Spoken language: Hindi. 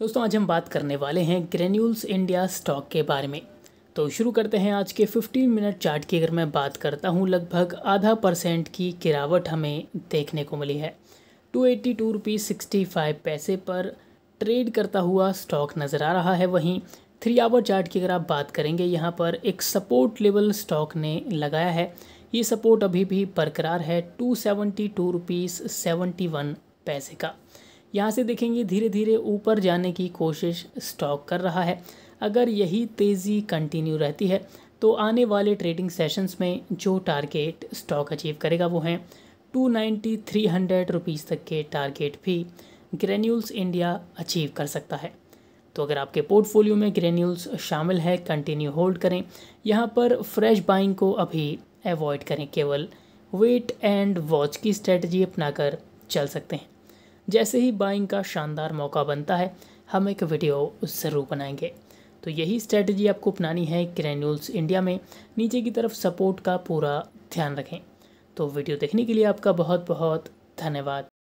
दोस्तों आज हम बात करने वाले हैं ग्रेन्यूल्स इंडिया स्टॉक के बारे में तो शुरू करते हैं आज के 15 मिनट चार्ट की अगर मैं बात करता हूं लगभग आधा परसेंट की गिरावट हमें देखने को मिली है two eighty two rupees sixty five पैसे पर ट्रेड करता हुआ स्टॉक नज़र आ रहा है वहीं थ्री आवर चार्ट की अगर आप बात करेंगे यहाँ पर एक सपोर्ट लेवल स्टॉक ने लगाया है ये सपोर्ट अभी भी बरकरार है two seventy two rupees seventy one पैसे का यहाँ से देखेंगे धीरे धीरे ऊपर जाने की कोशिश स्टॉक कर रहा है अगर यही तेज़ी कंटिन्यू रहती है तो आने वाले ट्रेडिंग सेशंस में जो टारगेट स्टॉक अचीव करेगा वो हैं two ninety three hundred rupees तक के टारगेट भी ग्रेन्यूल्स इंडिया अचीव कर सकता है तो अगर आपके पोर्टफोलियो में ग्रेन्यूल्स शामिल है कंटिन्यू होल्ड करें यहाँ पर फ्रेश बाइंग को अभी अवॉइड करें केवल वेट एंड वॉच की स्ट्रेटजी अपनाकर चल सकते हैं जैसे ही बाइंग का शानदार मौका बनता है हम एक वीडियो ज़रूर बनाएंगे तो यही स्ट्रेटजी आपको अपनानी है क्रेन्यूल्स इंडिया में नीचे की तरफ सपोर्ट का पूरा ध्यान रखें तो वीडियो देखने के लिए आपका बहुत बहुत धन्यवाद